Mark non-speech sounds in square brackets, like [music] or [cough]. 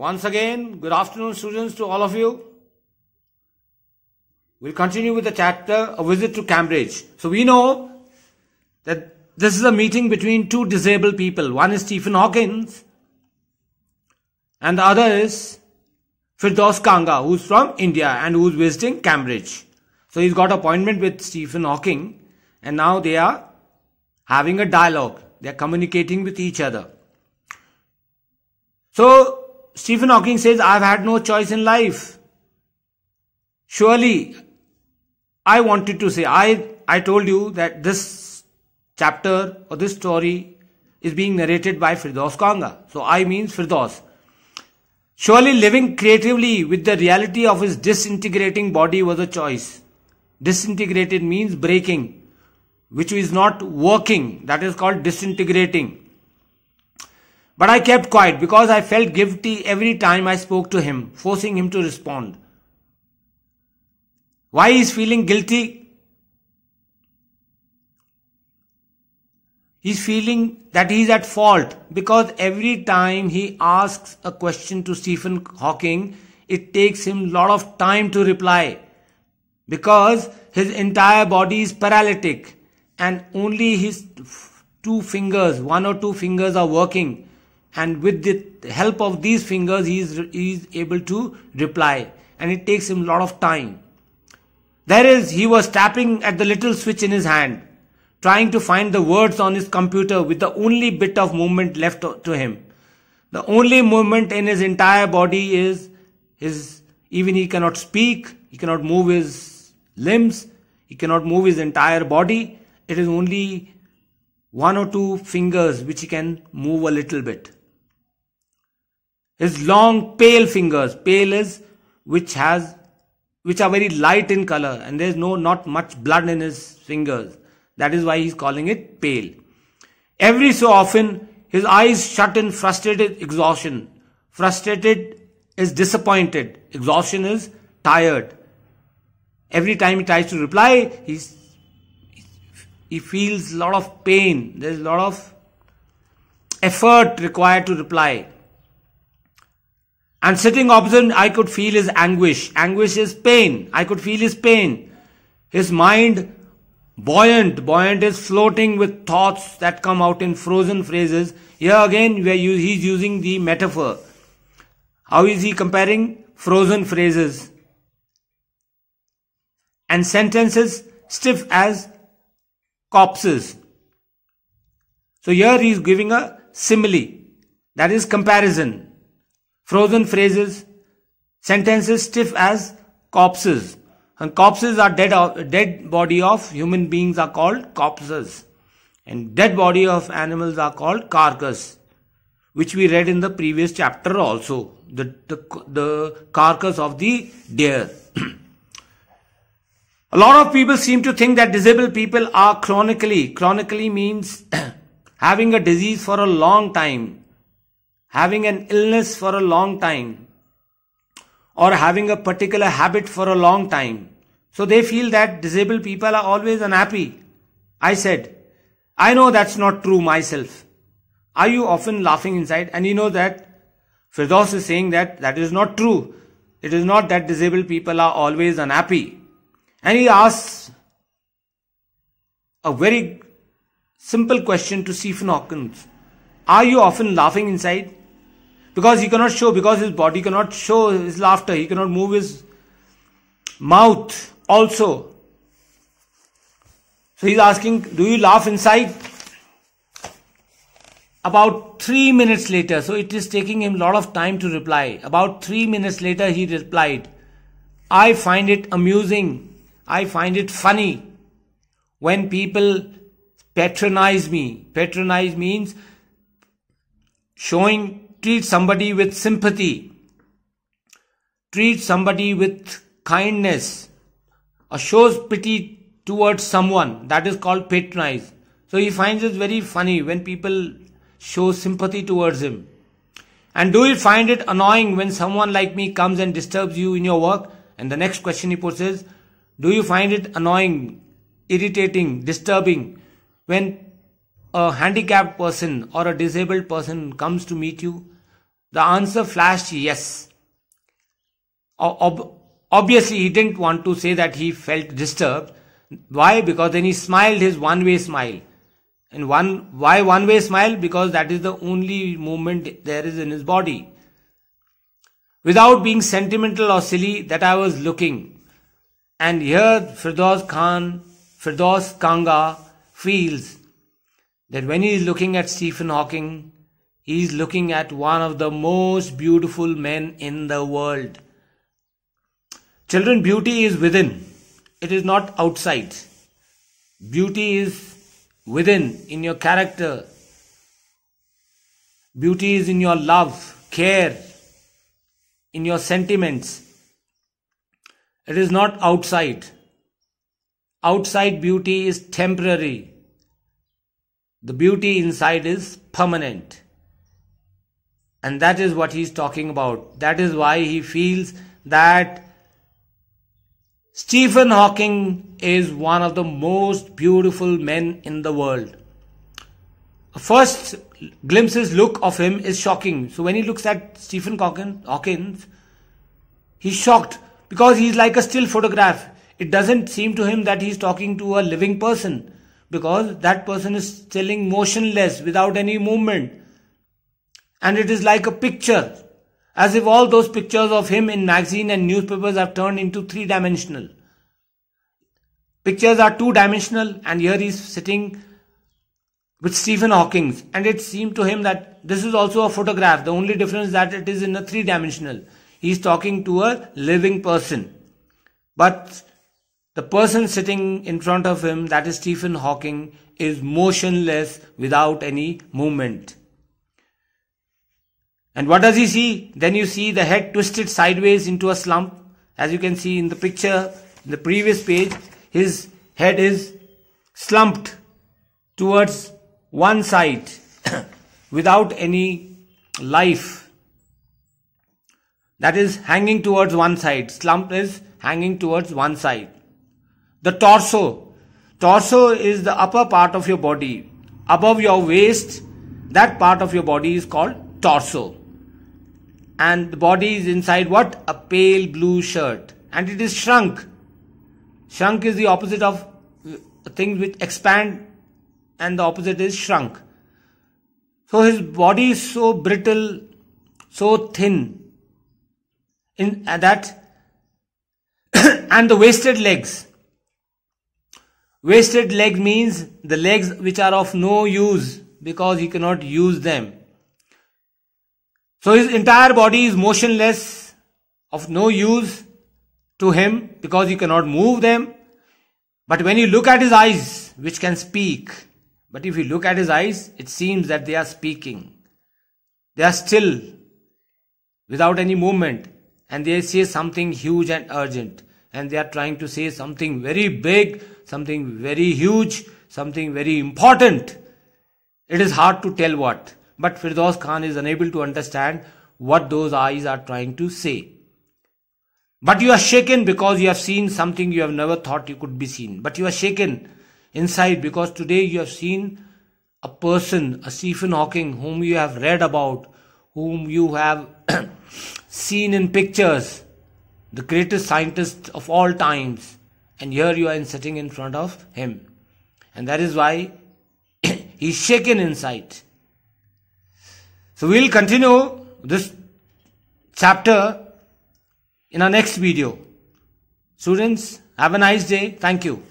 Once again, good afternoon students to all of you. We'll continue with the chapter, A Visit to Cambridge. So we know that this is a meeting between two disabled people. One is Stephen Hawkins and the other is Firdaus Kanga, who's from India and who's visiting Cambridge. So he's got appointment with Stephen Hawking and now they are having a dialogue. They're communicating with each other. So Stephen Hawking says, I've had no choice in life. Surely, I wanted to say, I, I told you that this chapter or this story is being narrated by Firdaus Kanga. So I means Firdaus. Surely living creatively with the reality of his disintegrating body was a choice. Disintegrated means breaking, which is not working. That is called disintegrating. But I kept quiet because I felt guilty every time I spoke to him, forcing him to respond. Why he's feeling guilty? He's feeling that he's at fault because every time he asks a question to Stephen Hawking, it takes him lot of time to reply because his entire body is paralytic and only his two fingers, one or two fingers are working and with the help of these fingers he is, he is able to reply and it takes him a lot of time there is he was tapping at the little switch in his hand trying to find the words on his computer with the only bit of movement left to him the only movement in his entire body is his even he cannot speak he cannot move his limbs he cannot move his entire body it is only one or two fingers which he can move a little bit his long pale fingers, pale is which has which are very light in color and there is no not much blood in his fingers. That is why he's calling it pale. Every so often his eyes shut in frustrated exhaustion. Frustrated is disappointed. Exhaustion is tired. Every time he tries to reply, he's, he feels a lot of pain. There's a lot of effort required to reply. And sitting opposite, I could feel his anguish. Anguish is pain. I could feel his pain. His mind buoyant. Buoyant is floating with thoughts that come out in frozen phrases. Here again, where he's using the metaphor. How is he comparing frozen phrases and sentences stiff as corpses? So here he's giving a simile, that is comparison frozen phrases, sentences stiff as corpses. And corpses are dead, dead body of human beings are called corpses. And dead body of animals are called carcass, which we read in the previous chapter also. The, the, the carcass of the deer. [clears throat] A lot of people seem to think that disabled people are chronically. Chronically means [clears throat] having a disease for a long time having an illness for a long time or having a particular habit for a long time. So they feel that disabled people are always unhappy. I said, I know that's not true myself. Are you often laughing inside? And you know that Firdaus is saying that that is not true. It is not that disabled people are always unhappy. And he asks a very simple question to Hawkins. Are you often laughing inside? because he cannot show, because his body cannot show his laughter, he cannot move his mouth also. So he's asking, Do you laugh inside? About three minutes later, so it is taking him a lot of time to reply. About three minutes later, he replied, I find it amusing. I find it funny when people patronize me. Patronize means showing treat somebody with sympathy, treat somebody with kindness, or shows pity towards someone. That is called patronize. So he finds it very funny when people show sympathy towards him. And do you find it annoying when someone like me comes and disturbs you in your work? And the next question he puts is, do you find it annoying, irritating, disturbing when a handicapped person or a disabled person comes to meet you the answer flashed yes. Ob- obviously, he didn't want to say that he felt disturbed. Why? Because then he smiled his one way smile. And one, why one way smile? Because that is the only movement there is in his body. Without being sentimental or silly, that I was looking. And here Firdaus Khan, Firdaus Kanga feels that when he is looking at Stephen Hawking, is looking at one of the most beautiful men in the world. Children, beauty is within, it is not outside. Beauty is within, in your character. Beauty is in your love, care, in your sentiments. It is not outside. Outside beauty is temporary. The beauty inside is permanent. And that is what he's talking about. That is why he feels that Stephen Hawking is one of the most beautiful men in the world. First glimpses look of him is shocking. So when he looks at Stephen Hawking, he's shocked because he's like a still photograph. It doesn't seem to him that he's talking to a living person because that person is stilling motionless without any movement. And it is like a picture, as if all those pictures of him in magazine and newspapers have turned into three dimensional. Pictures are two dimensional, and here he is sitting with Stephen Hawking, and it seemed to him that this is also a photograph. The only difference is that it is in a three dimensional. He is talking to a living person. But the person sitting in front of him, that is Stephen Hawking, is motionless without any movement. And what does he see? Then you see the head twisted sideways into a slump. As you can see in the picture, in the previous page, his head is slumped towards one side [coughs] without any life. That is hanging towards one side. Slump is hanging towards one side. The torso. Torso is the upper part of your body. Above your waist, that part of your body is called torso and the body is inside what? A pale blue shirt. And it is shrunk. Shrunk is the opposite of uh, things which expand and the opposite is shrunk. So his body is so brittle, so thin in uh, that [coughs] and the wasted legs. Wasted leg means the legs which are of no use because he cannot use them. So his entire body is motionless, of no use to him because he cannot move them. But when you look at his eyes, which can speak, but if you look at his eyes, it seems that they are speaking. They are still without any movement and they say something huge and urgent and they are trying to say something very big, something very huge, something very important. It is hard to tell what but Firdaus Khan is unable to understand what those eyes are trying to say. But you are shaken because you have seen something you have never thought you could be seen. But you are shaken inside because today you have seen a person, a Stephen Hawking, whom you have read about, whom you have [clears throat] seen in pictures, the greatest scientist of all times. And here you are sitting in front of him. And that is why [clears throat] he's shaken inside. So we will continue this chapter in our next video. Students, have a nice day. Thank you.